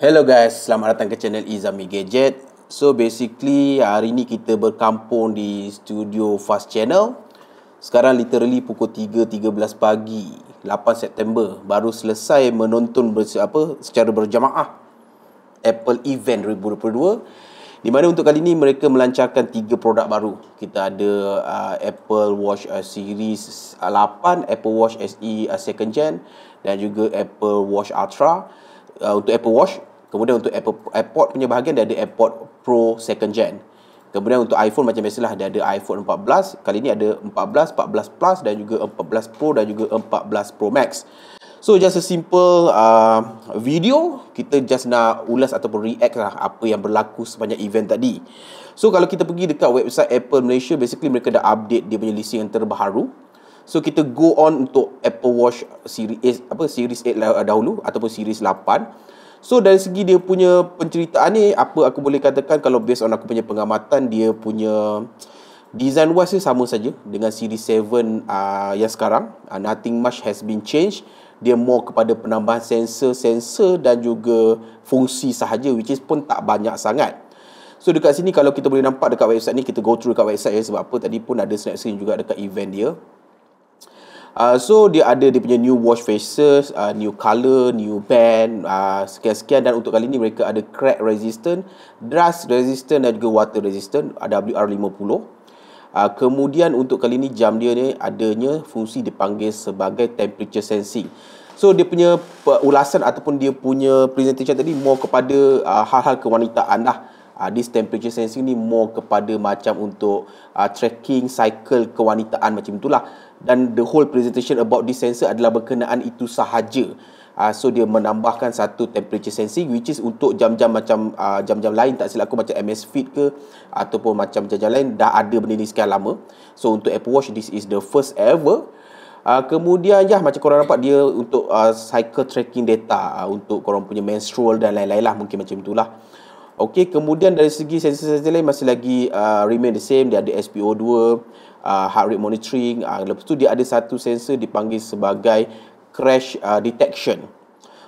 Hello guys, selamat datang ke channel Izami Gadget. So basically hari ni kita berkampung di studio Fast Channel. Sekarang literally pukul 3.13 pagi, 8 September. Baru selesai menonton bers- apa, secara berjamaah Apple Event 2022. Di mana untuk kali ini mereka melancarkan tiga produk baru. Kita ada uh, Apple Watch uh, Series 8, Apple Watch SE uh, second gen dan juga Apple Watch Ultra. Uh, untuk Apple Watch Kemudian untuk Apple Airport punya bahagian dia ada AirPod Pro second gen. Kemudian untuk iPhone macam biasalah dia ada iPhone 14, kali ini ada 14, 14 Plus dan juga 14 Pro dan juga 14 Pro Max. So just a simple uh, video kita just nak ulas ataupun react lah apa yang berlaku sepanjang event tadi. So kalau kita pergi dekat website Apple Malaysia basically mereka dah update dia punya listing yang terbaru. So kita go on untuk Apple Watch Series apa Series 8 lah, dahulu ataupun Series So dari segi dia punya penceritaan ni apa aku boleh katakan kalau based on aku punya pengamatan dia punya design wise dia sama saja dengan series 7 uh, ah, yang sekarang. Uh, nothing much has been changed. Dia more kepada penambahan sensor-sensor dan juga fungsi sahaja which is pun tak banyak sangat. So dekat sini kalau kita boleh nampak dekat website ni kita go through dekat website ya sebab apa tadi pun ada snap screen juga dekat event dia. Uh, so dia ada dia punya new wash faces, uh, new color, new band, uh, sekian-sekian dan untuk kali ini mereka ada crack resistant, dust resistant dan juga water resistant WR50. Uh, kemudian untuk kali ini jam dia ni adanya fungsi dipanggil sebagai temperature sensing. So dia punya ulasan ataupun dia punya presentation tadi more kepada uh, hal-hal kewanitaan lah uh, this temperature sensing ni more kepada macam untuk uh, tracking cycle kewanitaan macam itulah dan the whole presentation about this sensor adalah berkenaan itu sahaja uh, so dia menambahkan satu temperature sensing which is untuk jam-jam macam uh, jam-jam lain tak silap aku macam MS Fit ke ataupun macam jam-jam lain dah ada benda ni sekian lama so untuk Apple Watch this is the first ever Uh, kemudian ya macam korang nampak dia untuk uh, cycle tracking data uh, untuk korang punya menstrual dan lain-lain lah mungkin macam itulah. Okey, kemudian dari segi sensor-sensor lain masih lagi uh, remain the same. Dia ada SPO2, uh, heart rate monitoring. Uh, lepas tu dia ada satu sensor dipanggil sebagai crash uh, detection.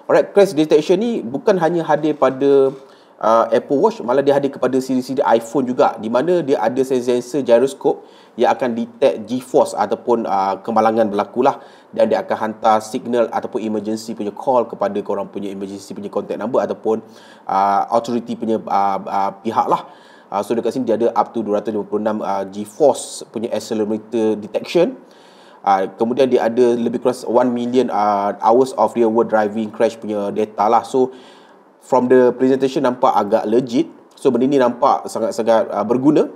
Alright, crash detection ni bukan hanya hadir pada uh, Apple Watch, malah dia hadir kepada siri-siri iPhone juga. Di mana dia ada sensor gyroscope yang akan detect G-force ataupun uh, kemalangan berlaku lah dan dia akan hantar signal ataupun emergency punya call kepada korang punya emergency punya contact number ataupun uh, authority punya uh, uh, pihak lah uh, so dekat sini dia ada up to 256 uh, G-force punya accelerometer detection Uh, kemudian dia ada lebih kurang 1 million uh, hours of real world driving crash punya data lah so from the presentation nampak agak legit so benda ni nampak sangat-sangat uh, berguna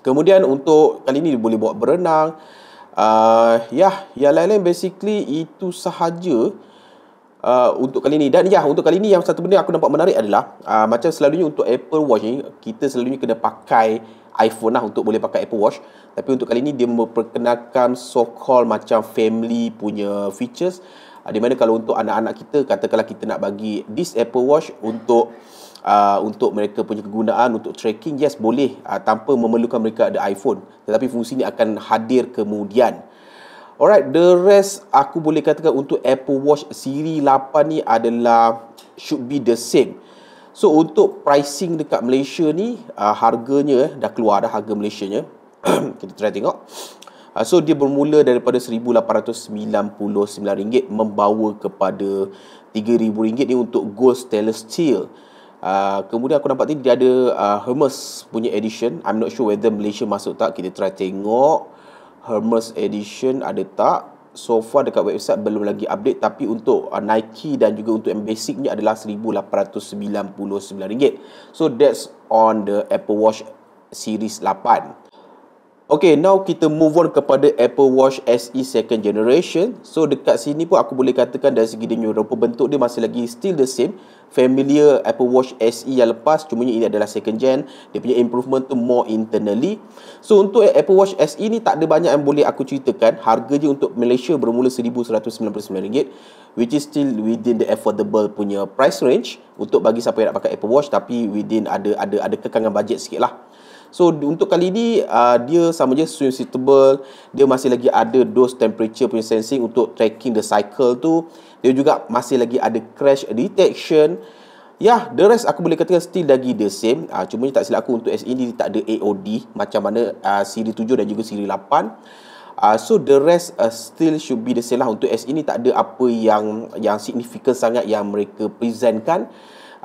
Kemudian untuk kali ni boleh buat berenang. Uh, ya, yeah, yang lain-lain basically itu sahaja uh, untuk kali ni. Dan ya, yeah, untuk kali ni yang satu benda aku nampak menarik adalah uh, macam selalunya untuk Apple Watch ni, kita selalunya kena pakai iPhone lah untuk boleh pakai Apple Watch. Tapi untuk kali ni dia memperkenalkan so-called macam family punya features. di mana kalau untuk anak-anak kita, katakanlah kita nak bagi this Apple Watch untuk... Uh, untuk mereka punya kegunaan untuk tracking yes boleh uh, tanpa memerlukan mereka ada iPhone tetapi fungsi ini akan hadir kemudian Alright, the rest aku boleh katakan untuk Apple Watch Siri 8 ni adalah should be the same. So untuk pricing dekat Malaysia ni uh, harganya eh, dah keluar dah harga Malaysia nya. Kita try tengok. Uh, so dia bermula daripada RM1899 membawa kepada RM3000 ni untuk Gold Stainless Steel. Uh, kemudian aku nampak ni dia ada uh, Hermes punya edition. I'm not sure whether Malaysia masuk tak. Kita try tengok Hermes edition ada tak. So far dekat website belum lagi update tapi untuk uh, Nike dan juga untuk M Basic ni adalah RM1899. So that's on the Apple Watch Series Okay, now kita move on kepada Apple Watch SE second generation. So dekat sini pun aku boleh katakan dari segi dia rupa bentuk dia masih lagi still the same. Familiar Apple Watch SE yang lepas cuma ini adalah second gen. Dia punya improvement tu more internally. So untuk Apple Watch SE ni tak ada banyak yang boleh aku ceritakan. Harga je untuk Malaysia bermula RM1199 which is still within the affordable punya price range untuk bagi siapa yang nak pakai Apple Watch tapi within ada ada ada kekangan bajet sikit lah. So untuk kali ni uh, dia sama je suitable, dia masih lagi ada dose temperature punya sensing untuk tracking the cycle tu. Dia juga masih lagi ada crash detection. Ya, yeah, the rest aku boleh katakan still lagi the same. Uh, cuma tak silap aku untuk SE ni tak ada AOD macam mana uh, siri 7 dan juga siri 8. Uh, ah, so the rest uh, still should be the same lah untuk SE ni tak ada apa yang yang signifikan sangat yang mereka presentkan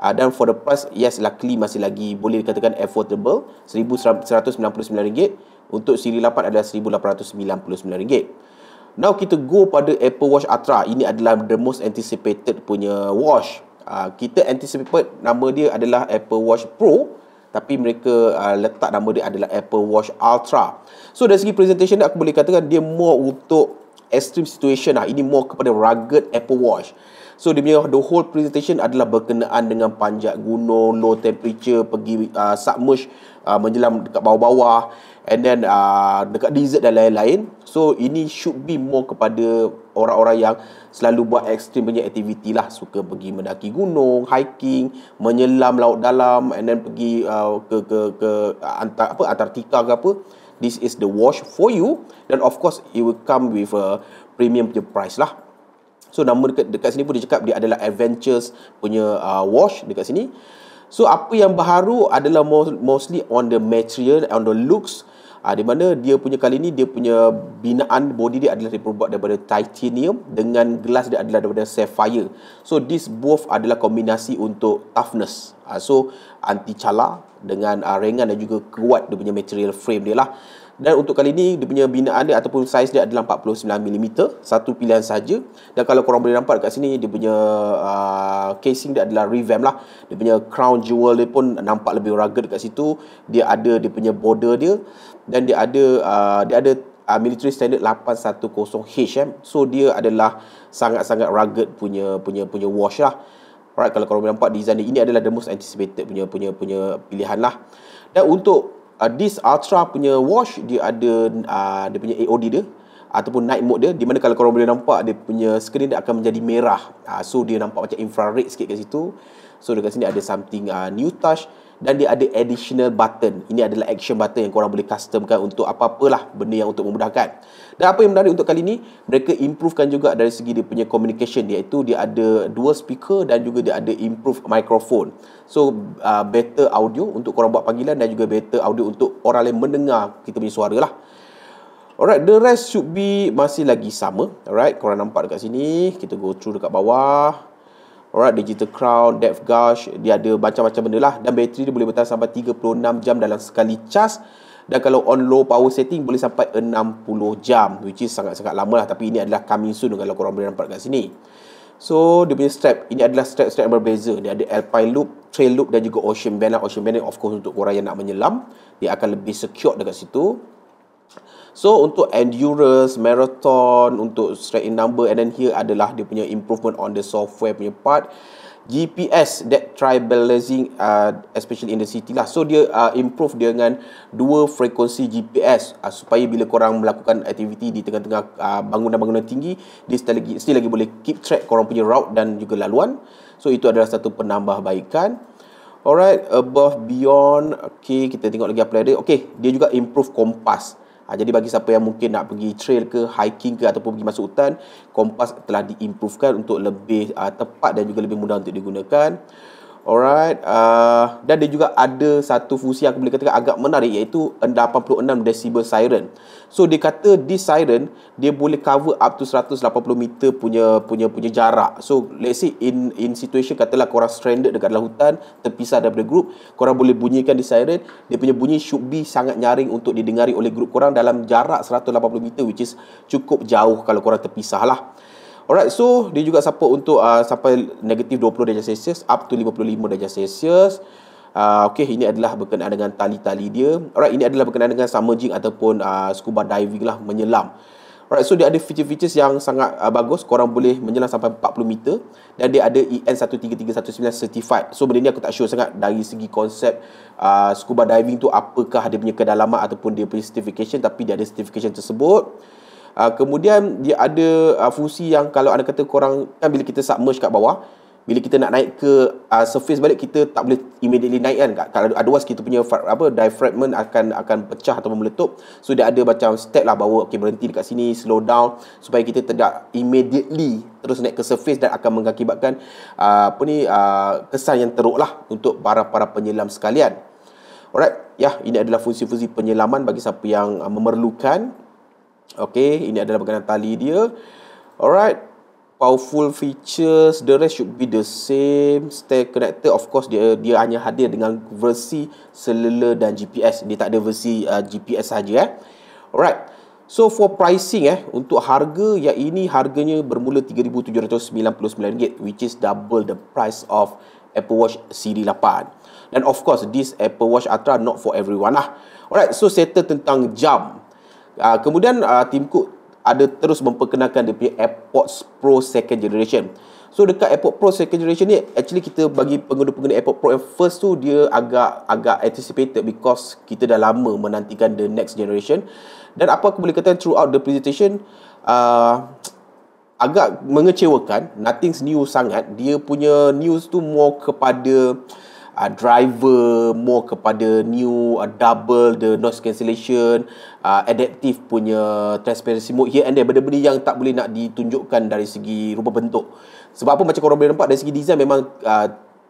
uh, dan for the past yes luckily masih lagi boleh dikatakan affordable RM1,199 untuk siri 8 adalah RM1,899 now kita go pada Apple Watch Ultra ini adalah the most anticipated punya watch uh, kita anticipate nama dia adalah Apple Watch Pro tapi mereka uh, letak nama dia adalah Apple Watch Ultra so dari segi presentation aku boleh katakan dia more untuk extreme situation lah ini more kepada rugged Apple Watch So dia punya the whole presentation adalah berkenaan dengan panjat gunung, low temperature, pergi uh, submerge uh, menjelam dekat bawah-bawah and then uh, dekat desert dan lain-lain. So ini should be more kepada orang-orang yang selalu buat ekstrim punya aktiviti lah. Suka pergi mendaki gunung, hiking, menyelam laut dalam and then pergi uh, ke ke ke uh, antar, apa Antartika ke apa. This is the wash for you. Then of course it will come with a premium price lah. So nama dekat, dekat sini pun dia cakap dia adalah Adventures punya uh, wash dekat sini. So apa yang baru adalah mostly on the material, on the looks. Uh, di mana dia punya kali ni dia punya binaan body dia adalah diperbuat daripada titanium dengan gelas dia adalah daripada sapphire. So this both adalah kombinasi untuk toughness. Uh, so anti cala dengan uh, ringan dan juga kuat dia punya material frame dia lah. Dan untuk kali ini dia punya binaan dia ataupun saiz dia adalah 49mm Satu pilihan saja. Dan kalau korang boleh nampak kat sini dia punya uh, casing dia adalah revamp lah Dia punya crown jewel dia pun nampak lebih rugged kat situ Dia ada dia punya border dia Dan dia ada uh, dia ada uh, military standard 810H eh. So dia adalah sangat-sangat rugged punya punya punya wash lah Alright, kalau korang boleh nampak design dia, ini adalah the most anticipated punya punya punya pilihan lah. Dan untuk uh, this Ultra punya wash dia ada uh, dia punya AOD dia ataupun night mode dia di mana kalau korang boleh nampak dia punya screen dia akan menjadi merah. Uh, so dia nampak macam infrared sikit kat situ. So dekat sini ada something uh, new touch dan dia ada additional button. Ini adalah action button yang korang boleh customkan untuk apa-apalah benda yang untuk memudahkan. Dan apa yang menarik untuk kali ni, mereka improvekan juga dari segi dia punya communication iaitu dia ada dua speaker dan juga dia ada improve microphone. So uh, better audio untuk korang buat panggilan dan juga better audio untuk orang lain mendengar kita punya suara lah. Alright, the rest should be masih lagi sama. Alright, korang nampak dekat sini. Kita go through dekat bawah. Alright, Digital Crown, Depth Gauge, dia ada macam-macam benda lah. Dan bateri dia boleh bertahan sampai 36 jam dalam sekali cas. Dan kalau on low power setting boleh sampai 60 jam Which is sangat-sangat lama lah Tapi ini adalah coming soon kalau korang boleh nampak kat sini So dia punya strap Ini adalah strap-strap yang berbeza Dia ada Alpine Loop, Trail Loop dan juga Ocean Band lah. Ocean Band ni of course untuk korang yang nak menyelam Dia akan lebih secure dekat situ So untuk endurance, marathon, untuk straight in number and then here adalah dia punya improvement on the software punya part. GPS that tribalizing uh, especially in the city lah. So dia uh, improve dia dengan dua frekuensi GPS uh, supaya bila korang melakukan aktiviti di tengah-tengah uh, bangunan-bangunan uh, tinggi, dia still lagi, still lagi boleh keep track korang punya route dan juga laluan. So itu adalah satu penambahbaikan. Alright, above beyond. Okay, kita tengok lagi apa ada. Okay, dia juga improve kompas. Ha, jadi bagi siapa yang mungkin nak pergi trail ke, hiking ke ataupun pergi masuk hutan, kompas telah diimprovekan untuk lebih uh, tepat dan juga lebih mudah untuk digunakan. Alright, uh, dan dia juga ada satu fungsi yang aku boleh katakan agak menarik iaitu 86 decibel siren. So dia kata di siren dia boleh cover up to 180 meter punya punya punya jarak. So let's say in in situation katalah korang stranded dekat dalam hutan, terpisah daripada group, korang boleh bunyikan di siren, dia punya bunyi should be sangat nyaring untuk didengari oleh group korang dalam jarak 180 meter which is cukup jauh kalau kau terpisah lah. Alright, so dia juga support untuk uh, sampai negatif 20 darjah Celsius up to 55 darjah Celsius. Uh, okay, ini adalah berkenaan dengan tali-tali dia. Alright, ini adalah berkenaan dengan submerging ataupun uh, scuba diving lah, menyelam. Alright, so dia ada feature-features yang sangat uh, bagus. Korang boleh menyelam sampai 40 meter. Dan dia ada EN13319 certified. So, benda ni aku tak sure sangat dari segi konsep uh, scuba diving tu apakah dia punya kedalaman ataupun dia punya certification. Tapi dia ada certification tersebut. Ah, kemudian dia ada uh, fungsi yang kalau anda kata korang kan bila kita submerge kat bawah bila kita nak naik ke uh, surface balik kita tak boleh immediately naik kan kalau ada kita punya apa diaphragm akan akan pecah atau meletup so dia ada macam step lah bawa okey berhenti dekat sini slow down supaya kita tidak immediately terus naik ke surface dan akan mengakibatkan uh, apa ni uh, kesan yang teruk lah untuk para para penyelam sekalian alright ya ini adalah fungsi-fungsi penyelaman bagi siapa yang memerlukan Okay, ini adalah berkenaan tali dia. Alright. Powerful features, the rest should be the same. Stay connected, of course, dia dia hanya hadir dengan versi seluler dan GPS. Dia tak ada versi uh, GPS saja. Eh. Alright. So, for pricing, eh untuk harga yang ini, harganya bermula RM3,799, which is double the price of Apple Watch Siri 8. And of course, this Apple Watch Ultra not for everyone lah. Alright, so settle tentang jam. Uh, kemudian uh, Tim Cook ada terus memperkenalkan dia punya AirPods Pro second generation. So dekat AirPods Pro second generation ni actually kita bagi pengguna-pengguna AirPods Pro yang first tu dia agak agak anticipated because kita dah lama menantikan the next generation. Dan apa aku boleh kata throughout the presentation uh, agak mengecewakan, nothing new sangat. Dia punya news tu more kepada Uh, driver more kepada new uh, double the noise cancellation uh, adaptive punya transparency mode here and there benda-benda yang tak boleh nak ditunjukkan dari segi rupa bentuk sebab apa macam korang boleh nampak dari segi design memang uh,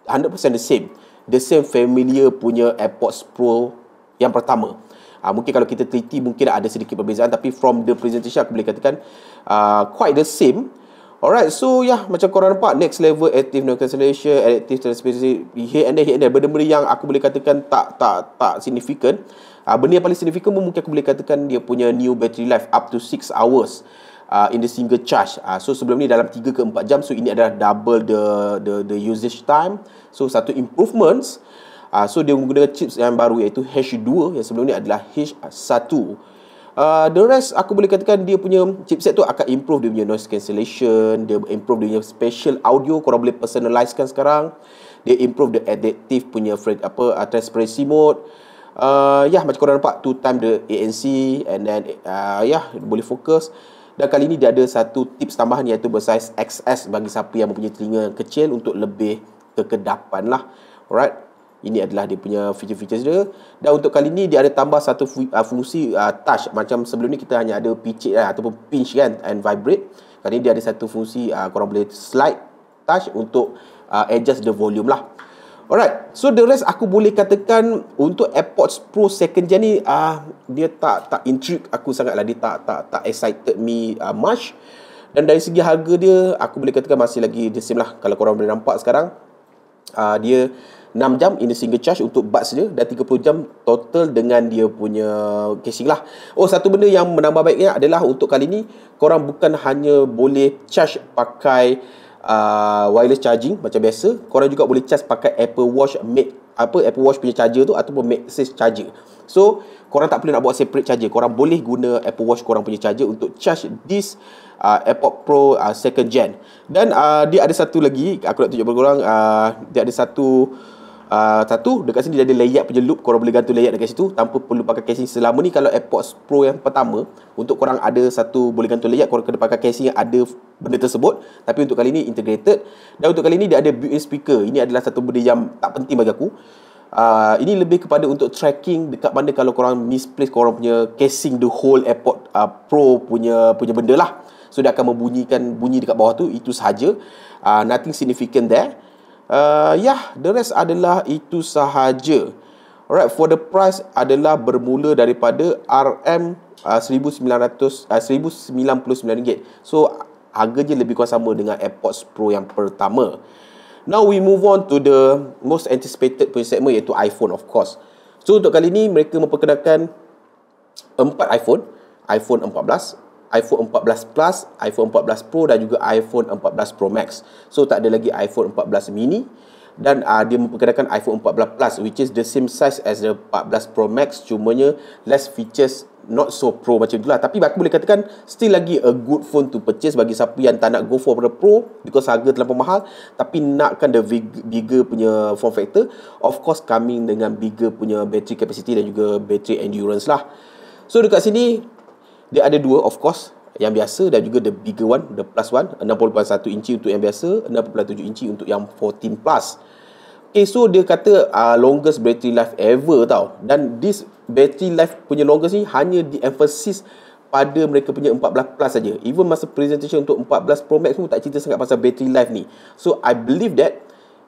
100% the same the same familiar punya AirPods Pro yang pertama uh, mungkin kalau kita teliti mungkin ada sedikit perbezaan tapi from the presentation aku boleh katakan uh, quite the same Alright, so ya, yeah, macam korang nampak, next level, active noise cancellation, adaptive transparency, here and there, here and there, benda-benda yang aku boleh katakan tak tak tak signifikan uh, benda yang paling signifikan pun mungkin aku boleh katakan dia punya new battery life up to 6 hours uh, in the single charge uh, so sebelum ni dalam 3 ke 4 jam so ini adalah double the the the usage time so satu improvements uh, so dia menggunakan chips yang baru iaitu H2 yang sebelum ni adalah H1 Uh, the rest aku boleh katakan dia punya chipset tu akan improve dia punya noise cancellation Dia improve dia punya special audio korang boleh personalisekan sekarang Dia improve the adaptive punya apa uh, transparency mode uh, yeah, macam korang nampak two time the ANC and then uh, yeah, boleh fokus dan kali ini dia ada satu tips tambahan iaitu bersaiz XS bagi siapa yang mempunyai telinga kecil untuk lebih kekedapan lah alright ini adalah dia punya feature-features dia dan untuk kali ini dia ada tambah satu uh, fungsi uh, touch macam sebelum ni kita hanya ada picit lah ataupun pinch kan and vibrate kali ini dia ada satu fungsi uh, korang boleh slide touch untuk uh, adjust the volume lah Alright, so the rest aku boleh katakan untuk AirPods Pro second gen ni ah uh, dia tak tak intrigue aku sangatlah dia tak tak tak excited me uh, much. Dan dari segi harga dia aku boleh katakan masih lagi the same lah kalau korang boleh nampak sekarang. Uh, dia 6 jam in a single charge untuk buds dia dan 30 jam total dengan dia punya casing lah. Oh satu benda yang menambah baiknya adalah untuk kali ni korang bukan hanya boleh charge pakai uh, wireless charging macam biasa korang juga boleh charge pakai Apple Watch Mate apa Apple Watch punya charger tu ataupun MagSafe charger so korang tak perlu nak buat separate charger korang boleh guna Apple Watch korang punya charger untuk charge this uh, AirPod Pro uh, second gen dan uh, dia ada satu lagi aku nak tunjuk kepada korang uh, dia ada satu Uh, satu dekat sini dia ada layak punya loop korang boleh gantung layak dekat situ tanpa perlu pakai casing selama ni kalau AirPods Pro yang pertama untuk korang ada satu boleh gantung layak korang kena pakai casing yang ada benda tersebut tapi untuk kali ni integrated dan untuk kali ni dia ada built-in speaker ini adalah satu benda yang tak penting bagi aku uh, ini lebih kepada untuk tracking dekat mana kalau korang misplace korang punya casing the whole AirPods uh, ah, Pro punya punya benda lah so dia akan membunyikan bunyi dekat bawah tu itu sahaja uh, nothing significant there uh, yeah, the rest adalah itu sahaja. Alright, for the price adalah bermula daripada RM uh, 1900 uh, 1099. So harganya lebih kurang sama dengan AirPods Pro yang pertama. Now we move on to the most anticipated punya segment iaitu iPhone of course. So untuk kali ini mereka memperkenalkan empat iPhone, iPhone iPhone 14 Plus, iPhone 14 Pro dan juga iPhone 14 Pro Max. So tak ada lagi iPhone 14 mini dan uh, dia memperkenalkan iPhone 14 Plus which is the same size as the 14 Pro Max cumanya less features not so pro macam itulah tapi aku boleh katakan still lagi a good phone to purchase bagi siapa yang tak nak go for the pro because harga terlalu mahal tapi nakkan the bigger punya form factor of course coming dengan bigger punya battery capacity dan juga battery endurance lah so dekat sini dia ada dua of course yang biasa dan juga the bigger one, the plus one, 60.1 inci untuk yang biasa, 6.7 inci untuk yang 14 plus. Okay, so dia kata uh, longest battery life ever tau. Dan this battery life punya longest ni hanya di emphasis pada mereka punya 14 plus saja. Even masa presentation untuk 14 Pro Max pun tak cerita sangat pasal battery life ni. So I believe that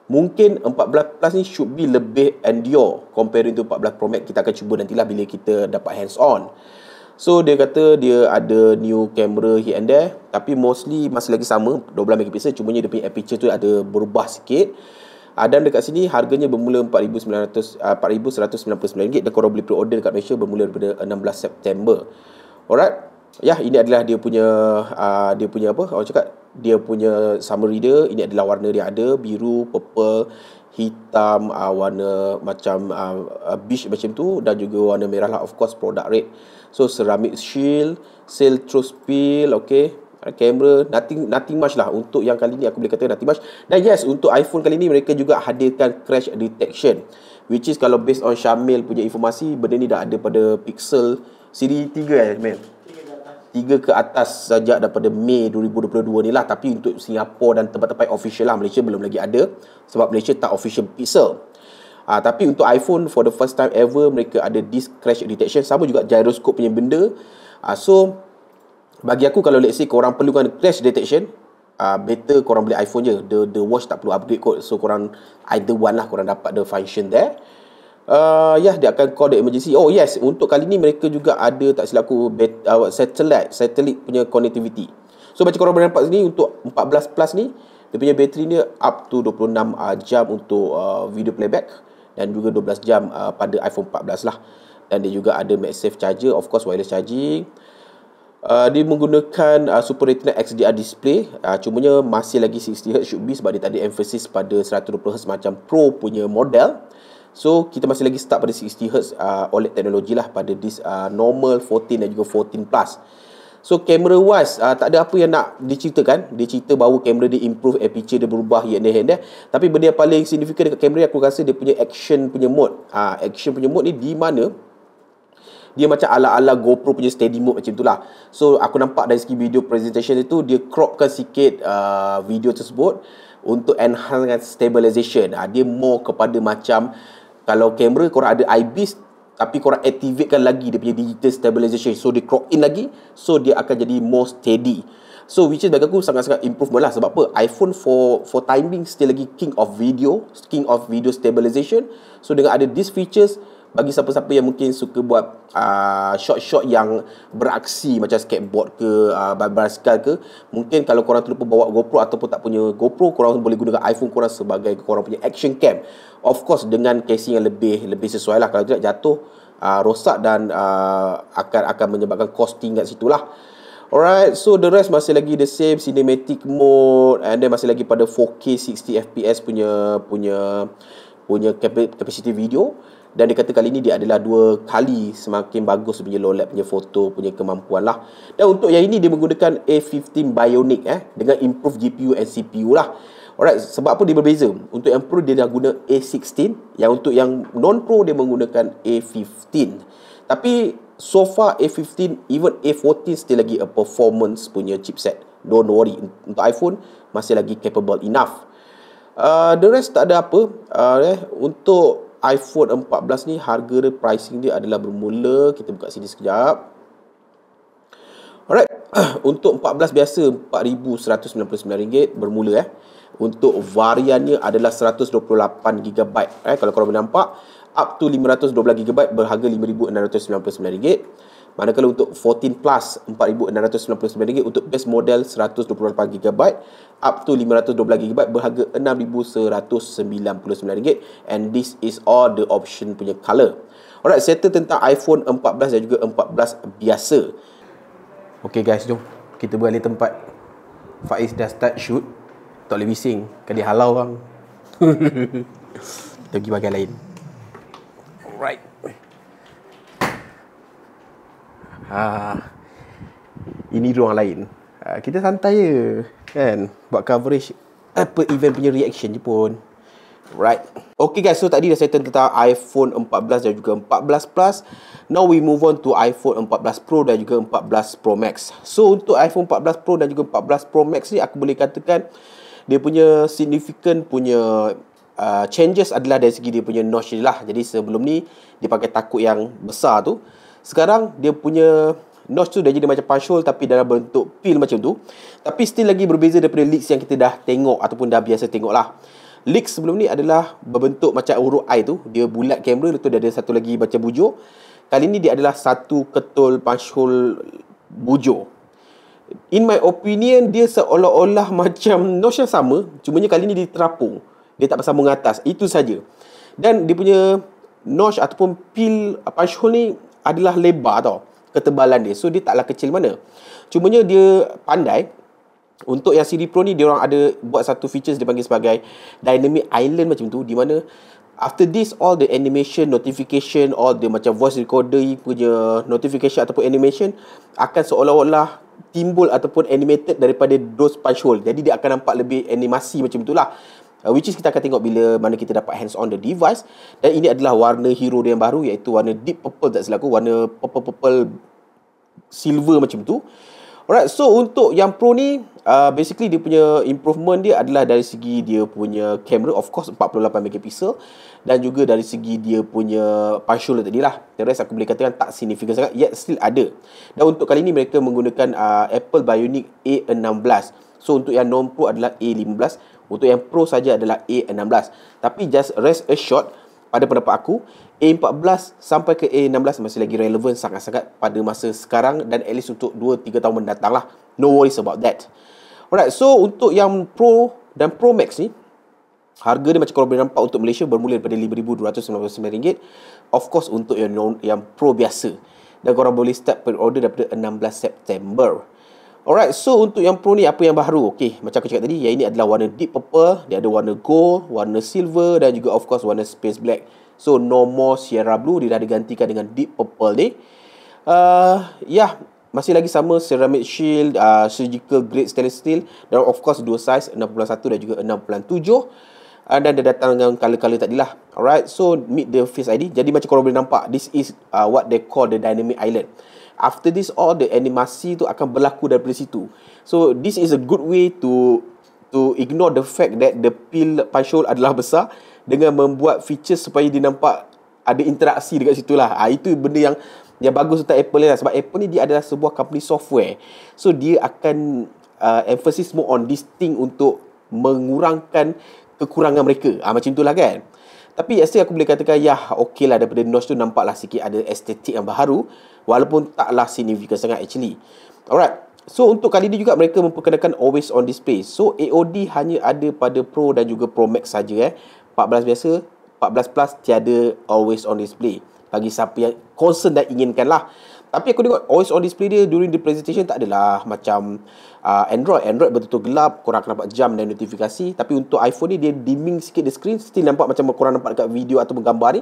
mungkin 14 plus ni should be lebih endure comparing to 14 Pro Max. Kita akan cuba nantilah bila kita dapat hands on. So dia kata dia ada new camera here and there tapi mostly masih lagi sama 12 megapixel cuma dia punya aperture tu ada berubah sikit. Uh, dan dekat sini harganya bermula 4900 uh, 4199 ringgit dan korang boleh pre-order dekat Malaysia bermula daripada 16 September. Alright. Ya, yeah, ini adalah dia punya uh, dia punya apa? Orang cakap dia punya summary dia. Ini adalah warna dia ada biru, purple hitam uh, warna macam uh, ah, ah, beach macam tu dan juga warna merah lah of course product red so ceramic shield sail through spill okay camera, nothing nothing much lah untuk yang kali ni aku boleh kata nothing much dan yes untuk iPhone kali ni mereka juga hadirkan crash detection which is kalau based on Syamil punya informasi benda ni dah ada pada Pixel Siri 3 eh Syamil tiga ke atas sejak daripada Mei 2022 ni lah tapi untuk Singapura dan tempat-tempat official lah Malaysia belum lagi ada sebab Malaysia tak official pixel ha, tapi untuk iPhone for the first time ever mereka ada this crash detection sama juga gyroscope punya benda ha, so bagi aku kalau let's say korang perlukan crash detection uh, better korang beli iPhone je the, the watch tak perlu upgrade kot so korang either one lah korang dapat the function there uh, yeah, dia akan call the emergency. Oh yes, untuk kali ni mereka juga ada tak silap aku bet, uh, satellite, satellite punya connectivity. So macam korang boleh nampak sini untuk 14 plus ni, dia punya bateri ni up to 26 uh, jam untuk uh, video playback dan juga 12 jam uh, pada iPhone 14 lah. Dan dia juga ada MagSafe charger, of course wireless charging. Uh, dia menggunakan uh, Super Retina XDR display uh, Cumanya masih lagi 60Hz should be Sebab dia tadi emphasis pada 120Hz macam Pro punya model So kita masih lagi start pada 60Hz uh, OLED teknologi lah pada this uh, normal 14 dan juga 14 plus. So camera wise uh, tak ada apa yang nak diceritakan. Dia cerita bahawa kamera dia improve aperture dia berubah yang dia hand Tapi benda yang paling signifikan dekat kamera aku rasa dia punya action punya mode. Uh, action punya mode ni di mana dia macam ala-ala GoPro punya steady mode macam itulah. So aku nampak dari segi video presentation itu dia cropkan sikit uh, video tersebut untuk enhance stabilization. Uh, dia more kepada macam kalau kamera korang ada IBIS, tapi korang activatekan lagi dia punya digital stabilization so dia crop in lagi so dia akan jadi more steady so which is bagi aku sangat-sangat improvement lah sebab apa iPhone for for timing still lagi king of video king of video stabilization so dengan ada these features bagi siapa-siapa yang mungkin suka buat uh, shot-shot yang beraksi macam skateboard ke uh, basikal ke mungkin kalau korang terlupa bawa GoPro ataupun tak punya GoPro korang boleh gunakan iPhone korang sebagai korang punya action cam of course dengan casing yang lebih lebih sesuai lah kalau tidak jatuh uh, rosak dan uh, akan akan menyebabkan costing kat situ lah Alright, so the rest masih lagi the same cinematic mode and then masih lagi pada 4K 60 FPS punya punya punya capacity video dan dia kata kali ni dia adalah dua kali semakin bagus punya low light punya foto punya kemampuan lah dan untuk yang ini dia menggunakan A15 Bionic eh dengan improve GPU and CPU lah alright sebab apa dia berbeza untuk yang pro dia dah guna A16 yang untuk yang non pro dia menggunakan A15 tapi so far A15 even A14 still lagi a performance punya chipset don't worry untuk iPhone masih lagi capable enough Uh, the rest tak ada apa uh, eh, Untuk iPhone 14 ni harga dia pricing dia adalah bermula kita buka sini sekejap alright untuk 14 biasa RM4,199 bermula eh untuk variannya adalah 128GB eh, kalau korang boleh nampak up to 512GB berharga RM5,699 Manakala untuk 14 plus 4699 ringgit untuk base model 128 GB up to 512 GB berharga 6199 ringgit and this is all the option punya colour. Alright, settle tentang iPhone 14 dan juga 14 biasa. Okay guys, jom kita beralih tempat Faiz dah start shoot. Tak boleh bising. Kan dia halau orang. kita pergi bagian lain. Alright. ha, Ini ruang lain ha, Kita santai je kan? Buat coverage Apa event punya reaction je pun Right Okay guys so tadi dah settle tentang iPhone 14 dan juga 14 Plus Now we move on to iPhone 14 Pro dan juga 14 Pro Max So untuk iPhone 14 Pro dan juga 14 Pro Max ni Aku boleh katakan Dia punya significant punya Uh, changes adalah dari segi dia punya notch lah. Jadi sebelum ni dia pakai takut yang besar tu. Sekarang dia punya notch tu dah jadi macam punch hole tapi dalam bentuk pil macam tu. Tapi still lagi berbeza daripada leaks yang kita dah tengok ataupun dah biasa tengok lah. Leaks sebelum ni adalah berbentuk macam huruf I tu. Dia bulat kamera, lepas tu dia ada satu lagi macam bujur. Kali ni dia adalah satu ketul punch hole bujur. In my opinion, dia seolah-olah macam notch yang sama. Cumanya kali ni dia terapung. Dia tak bersambung atas. Itu saja. Dan dia punya notch ataupun pil uh, punch hole ni adalah lebar tau ketebalan dia. So dia taklah kecil mana. Cumanya dia pandai untuk yang CD Pro ni dia orang ada buat satu features dia panggil sebagai Dynamic Island macam tu di mana after this all the animation notification all the macam voice recorder punya notification ataupun animation akan seolah-olah timbul ataupun animated daripada those punch hole. Jadi dia akan nampak lebih animasi macam itulah uh, which is kita akan tengok bila mana kita dapat hands on the device dan ini adalah warna hero dia yang baru iaitu warna deep purple tak selaku warna purple purple silver macam tu alright so untuk yang pro ni uh, basically dia punya improvement dia adalah dari segi dia punya camera of course 48 megapixel dan juga dari segi dia punya partial tadi lah the rest aku boleh katakan tak signifikan sangat yet still ada dan untuk kali ni mereka menggunakan uh, Apple Bionic A16 So untuk yang non pro adalah A15 untuk yang Pro saja adalah A16. Tapi just rest a shot. pada pendapat aku, A14 sampai ke A16 masih lagi relevan sangat-sangat pada masa sekarang dan at least untuk 2-3 tahun mendatang lah. No worries about that. Alright, so untuk yang Pro dan Pro Max ni, harga dia macam kalau boleh nampak untuk Malaysia bermula daripada RM5,299. Of course, untuk yang, non, yang Pro biasa. Dan korang boleh start pre-order daripada 16 September. Alright, so untuk yang Pro ni apa yang baru? Okay, macam aku cakap tadi, yang ini adalah warna deep purple, dia ada warna gold, warna silver dan juga of course warna space black. So, no more Sierra Blue, dia dah digantikan dengan deep purple ni. Uh, ya, yeah, masih lagi sama ceramic shield, uh, surgical grade stainless steel dan of course dua size 6.1 dan juga 6.7. Uh, dan dia datang dengan color-color tadi lah. Alright, so meet the face ID. Jadi macam korang boleh nampak, this is uh, what they call the dynamic island after this all the animasi tu akan berlaku daripada situ so this is a good way to to ignore the fact that the pill partial adalah besar dengan membuat features supaya dia nampak ada interaksi dekat situ lah ha, itu benda yang yang bagus untuk Apple lah sebab Apple ni dia adalah sebuah company software so dia akan uh, emphasis more on this thing untuk mengurangkan kekurangan mereka ha, macam itulah kan tapi ya aku boleh katakan ya okey lah daripada Notch tu nampaklah sikit ada estetik yang baru walaupun taklah signifikan sangat actually. Alright. So untuk kali ini juga mereka memperkenalkan always on display. So AOD hanya ada pada Pro dan juga Pro Max saja eh. 14 biasa, 14 plus tiada always on display. Bagi siapa yang concern dan inginkan lah. Tapi aku tengok always on display dia during the presentation tak adalah macam uh, Android. Android betul-betul gelap, korang akan dapat jam dan notifikasi. Tapi untuk iPhone ni dia dimming sikit the screen, still nampak macam korang nampak dekat video atau gambar ni.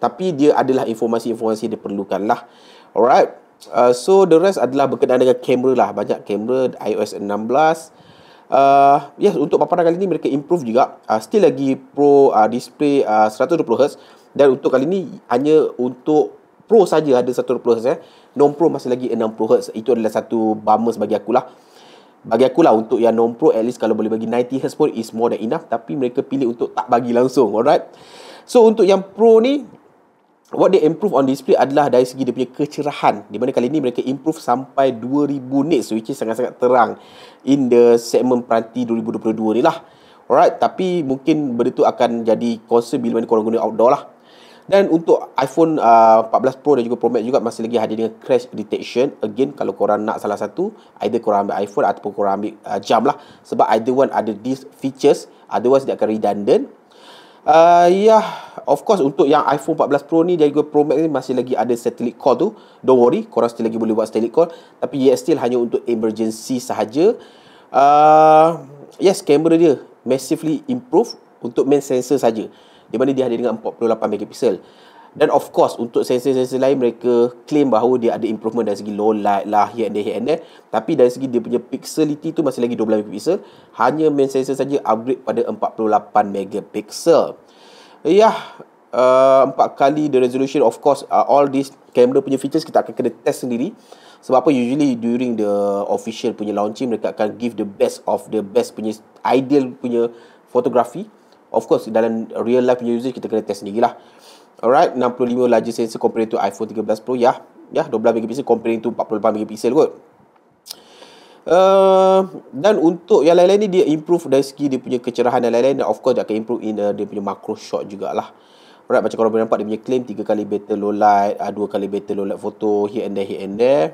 Tapi dia adalah informasi-informasi yang diperlukan lah. Alright. Uh, so the rest adalah berkenaan dengan kamera lah. Banyak kamera iOS 16. Uh, yes, untuk paparan kali ni mereka improve juga. Uh, still lagi pro uh, display uh, 120Hz. Dan untuk kali ni hanya untuk Pro saja ada 120Hz eh. Non Pro masih lagi 60Hz Itu adalah satu bummer bagi lah. Bagi aku lah untuk yang non Pro At least kalau boleh bagi 90Hz pun is more than enough Tapi mereka pilih untuk tak bagi langsung Alright So untuk yang Pro ni What they improve on display adalah dari segi dia punya kecerahan Di mana kali ini mereka improve sampai 2000 nits Which is sangat-sangat terang In the segment peranti 2022 ni lah Alright, tapi mungkin benda tu akan jadi concern bila mana korang guna outdoor lah dan untuk iPhone uh, 14 Pro dan juga Pro Max juga masih lagi hadir dengan crash detection. Again, kalau korang nak salah satu, either korang ambil iPhone ataupun korang ambil uh, jam lah. Sebab either one ada these features, otherwise dia akan redundant. Uh, ya, yeah. of course untuk yang iPhone 14 Pro ni dan juga Pro Max ni masih lagi ada satellite call tu. Don't worry, korang still lagi boleh buat satellite call. Tapi yes, still hanya untuk emergency sahaja. Uh, yes, kamera dia massively improve untuk main sensor saja di mana dia ada dengan 48 megapixel. Dan of course untuk sensor-sensor lain mereka claim bahawa dia ada improvement dari segi low light lah here and there, here and there. Tapi dari segi dia punya pixelity tu masih lagi 12 megapixel. Hanya main sensor saja upgrade pada 48 megapixel. Ya, yeah, empat uh, kali the resolution of course uh, all this camera punya features kita akan kena test sendiri. Sebab apa usually during the official punya launching mereka akan give the best of the best punya ideal punya fotografi. Of course dalam real life usage kita kena test lah, Alright, 65 larger sensor compared to iPhone 13 Pro ya. Ya, 12 megapixel compared to 48 megapixel kot. Uh, dan untuk yang lain-lain ni dia improve dari segi dia punya kecerahan dan lain-lain dan of course dia akan improve in uh, dia punya macro shot jugalah. Alright, macam korang boleh nampak dia punya claim 3 kali better low light, uh, kali better low light photo here and there, here and there.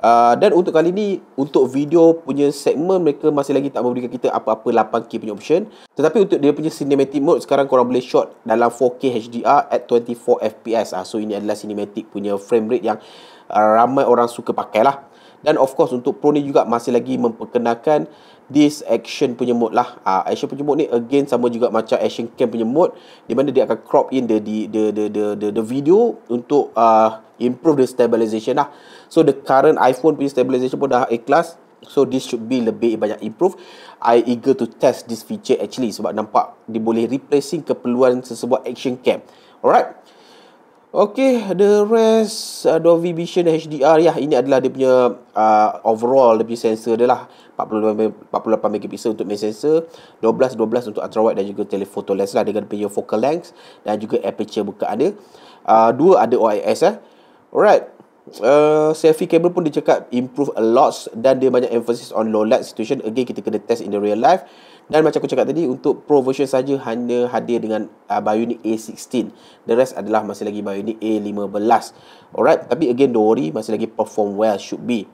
Ah, dan untuk kali ni untuk video punya segmen mereka masih lagi tak memberikan kita apa-apa 8K punya option. Tetapi untuk dia punya cinematic mode sekarang korang boleh shot dalam 4K HDR at 24 FPS. Ah so ini adalah cinematic punya frame rate yang ah, ramai orang suka pakailah. Dan of course untuk Pro ni juga masih lagi memperkenalkan uh, this action punya mode lah. Uh, action punya mode ni again sama juga macam action cam punya mode di mana dia akan crop in the the the the the, the, the video untuk uh, improve the stabilization lah. So the current iPhone punya stabilization pun dah ikhlas. So this should be lebih banyak improve. I eager to test this feature actually sebab nampak dia boleh replacing keperluan sesebuah action cam. Alright. Okay, the rest uh, Dolby Vision HDR ya ini adalah dia punya uh, overall dia punya sensor dia lah 48, 48 megapixel untuk main sensor 12 12 untuk ultra wide dan juga telephoto lens lah dengan dia punya focal length dan juga aperture buka ada uh, dua ada OIS eh alright Uh, selfie camera pun dia cakap improve a lot dan dia banyak emphasis on low light situation again kita kena test in the real life dan macam aku cakap tadi untuk Pro version saja hanya hadir dengan uh, Bionic A16. The rest adalah masih lagi Bionic A15. Alright, tapi again don't worry masih lagi perform well should be.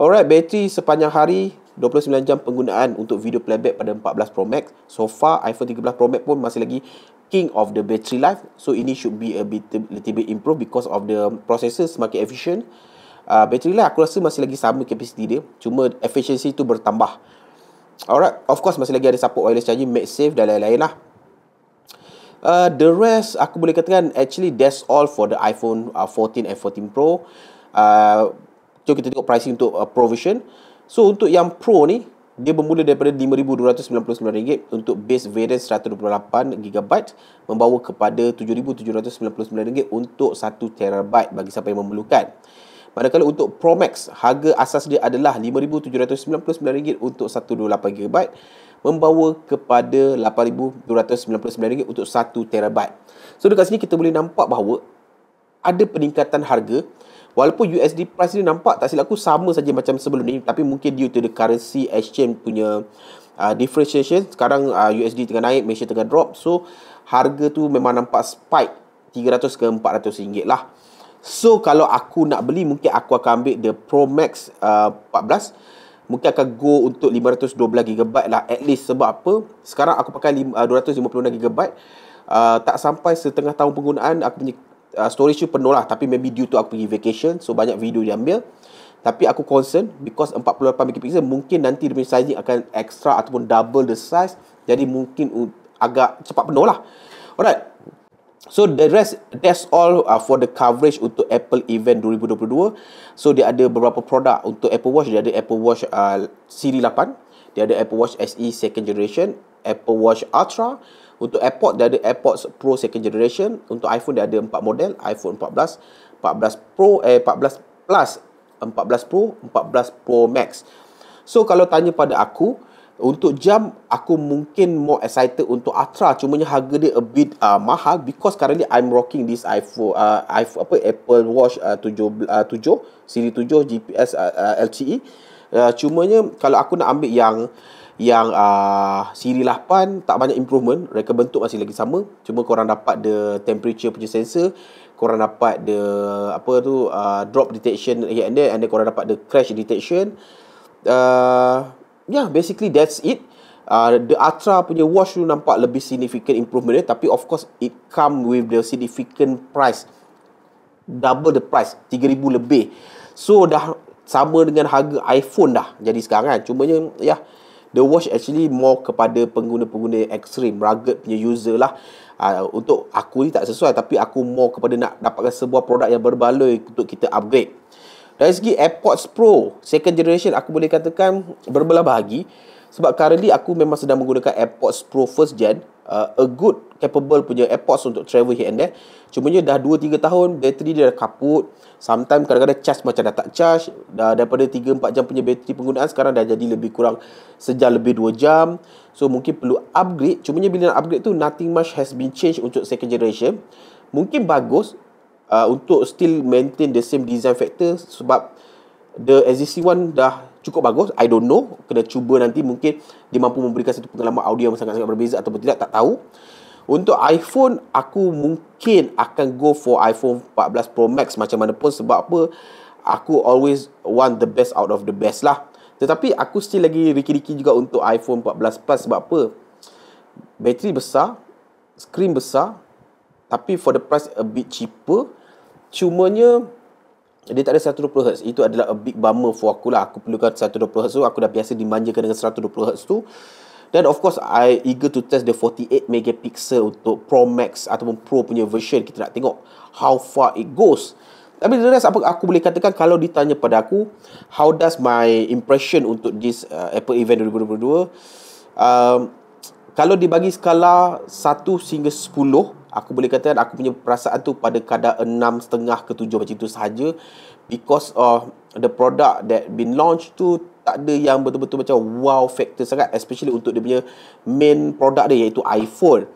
Alright, bateri sepanjang hari 29 jam penggunaan untuk video playback pada 14 Pro Max. So far iPhone 13 Pro Max pun masih lagi king of the battery life. So ini should be a bit little bit improve because of the processor semakin efficient. Uh, battery life aku rasa masih lagi sama capacity dia. Cuma efficiency tu bertambah. Alright, of course masih lagi ada support wireless charging, make safe dan lain-lain lah. Uh, the rest aku boleh katakan actually that's all for the iPhone uh, 14 and 14 Pro. Uh, jom kita tengok pricing untuk uh, Pro version. So untuk yang Pro ni, dia bermula daripada RM5,299 untuk base variant 128GB membawa kepada RM7,799 untuk 1TB bagi siapa yang memerlukan. Manakala untuk Pro Max, harga asas dia adalah RM5,799 untuk 128GB membawa kepada RM8,299 untuk 1TB. So dekat sini kita boleh nampak bahawa ada peningkatan harga walaupun USD price ni nampak tak silap aku sama saja macam sebelum ni tapi mungkin due to the currency exchange punya uh, differentiation sekarang uh, USD tengah naik, Malaysia tengah drop so harga tu memang nampak spike 300 ke 400 ringgit lah. So kalau aku nak beli mungkin aku akan ambil the Pro Max uh, 14 mungkin akan go untuk 512 GB lah at least sebab apa? Sekarang aku pakai 256 uh, GB uh, tak sampai setengah tahun penggunaan aku punya uh, storage tu penuh lah tapi maybe due to aku pergi vacation so banyak video diambil tapi aku concern because 48 megapixel mungkin nanti dia punya sizing akan extra ataupun double the size jadi mungkin agak cepat penuh lah alright So the rest, that's all uh, for the coverage untuk Apple event 2022. So dia ada beberapa produk untuk Apple Watch. Dia ada Apple Watch uh, Siri 8. Dia ada Apple Watch SE second generation. Apple Watch Ultra. Untuk AirPods, dia ada AirPods Pro second generation. Untuk iPhone, dia ada empat model. iPhone 14, 14 Pro, eh 14 Plus, 14 Pro, 14 Pro Max. So kalau tanya pada aku, untuk jam aku mungkin more excited untuk Ultra cumanya harga dia a bit uh, mahal because currently I'm rocking this iPhone uh, iPhone apa Apple Watch uh, 7 uh, 7 siri 7 GPS uh, uh, LTE uh, cumanya kalau aku nak ambil yang yang uh, siri 8 tak banyak improvement reka bentuk masih lagi sama cuma korang dapat the temperature punya sensor korang dapat the apa tu uh, drop detection here and there and then korang dapat the crash detection uh, yeah, basically that's it. Uh, the Atra punya watch tu nampak lebih significant improvement dia. Tapi of course, it come with the significant price. Double the price. RM3,000 lebih. So, dah sama dengan harga iPhone dah. Jadi sekarang kan. Cumanya, yeah. The watch actually more kepada pengguna-pengguna extreme, rugged punya user lah. Uh, untuk aku ni tak sesuai tapi aku more kepada nak dapatkan sebuah produk yang berbaloi untuk kita upgrade. Dari segi AirPods Pro second generation aku boleh katakan berbelah bahagi sebab currently aku memang sedang menggunakan AirPods Pro first gen uh, a good capable punya AirPods untuk travel here and there. Cumanya dah 2 3 tahun bateri dia dah kaput. Sometimes kadang-kadang charge macam dah tak charge. Dah daripada 3 4 jam punya bateri penggunaan sekarang dah jadi lebih kurang sejam lebih 2 jam. So mungkin perlu upgrade. Cuma Cumanya bila nak upgrade tu nothing much has been changed untuk second generation. Mungkin bagus uh, untuk still maintain the same design factor sebab the existing one dah cukup bagus I don't know kena cuba nanti mungkin dia mampu memberikan satu pengalaman audio yang sangat-sangat berbeza ataupun tidak tak tahu untuk iPhone aku mungkin akan go for iPhone 14 Pro Max macam mana pun sebab apa aku always want the best out of the best lah tetapi aku still lagi riki-riki juga untuk iPhone 14 Plus sebab apa bateri besar screen besar tapi for the price a bit cheaper Cumanya dia tak ada 120Hz Itu adalah a big bummer for aku lah Aku perlukan 120Hz tu Aku dah biasa dimanjakan dengan 120Hz tu dan of course I eager to test the 48 megapixel Untuk Pro Max Ataupun Pro punya version Kita nak tengok How far it goes Tapi the rest apa aku boleh katakan Kalau ditanya pada aku How does my impression Untuk this uh, Apple event 2022 um, Kalau dibagi skala 1 sehingga 10 aku boleh katakan aku punya perasaan tu pada kadar enam setengah ke tujuh macam tu sahaja because of the product that been launched tu tak ada yang betul-betul macam wow factor sangat especially untuk dia punya main product dia iaitu iPhone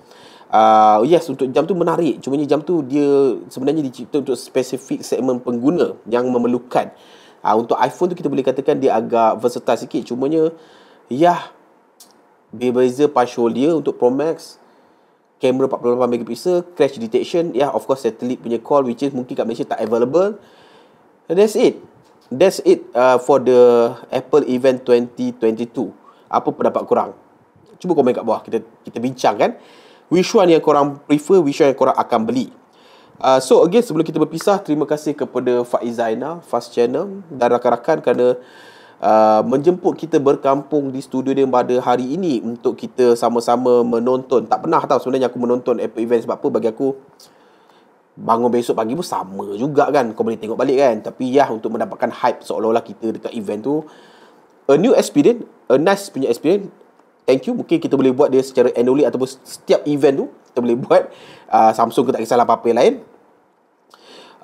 Uh, yes untuk jam tu menarik cumanya jam tu dia sebenarnya dicipta untuk spesifik segmen pengguna yang memerlukan uh, untuk iPhone tu kita boleh katakan dia agak versatile sikit cuma ya yeah, berbeza partial dia untuk Pro Max kamera 48 megapixel crash detection yeah of course satellite punya call which is mungkin kat Malaysia tak available and that's it that's it uh, for the Apple event 2022 apa pendapat kurang? cuba komen kat bawah kita kita bincang kan which one yang korang prefer which one yang korang akan beli Uh, so again sebelum kita berpisah terima kasih kepada Faizaina, Fast Channel dan rakan-rakan kerana Uh, menjemput kita berkampung di studio dia pada hari ini untuk kita sama-sama menonton. Tak pernah tau sebenarnya aku menonton Apple event sebab apa bagi aku bangun besok pagi pun sama juga kan. Kau boleh tengok balik kan. Tapi ya untuk mendapatkan hype seolah-olah kita dekat event tu a new experience, a nice punya experience. Thank you. Mungkin kita boleh buat dia secara annually ataupun setiap event tu kita boleh buat uh, Samsung ke tak kisahlah apa-apa yang lain.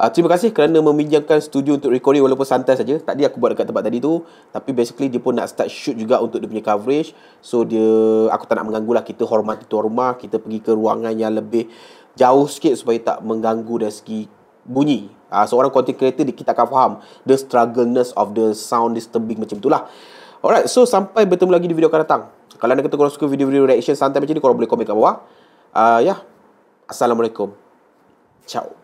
Uh, terima kasih kerana meminjamkan studio untuk recording walaupun santai saja. Tadi aku buat dekat tempat tadi tu, tapi basically dia pun nak start shoot juga untuk dia punya coverage. So dia aku tak nak mengganggu lah kita hormat tuan rumah, kita pergi ke ruangan yang lebih jauh sikit supaya tak mengganggu dari segi bunyi. Uh, seorang content creator dia, kita akan faham the struggleness of the sound disturbing macam itulah. Alright, so sampai bertemu lagi di video akan datang. Kalau anda kata korang suka video-video reaction santai macam ni, korang boleh komen kat bawah. Uh, ya, yeah. Assalamualaikum. Ciao.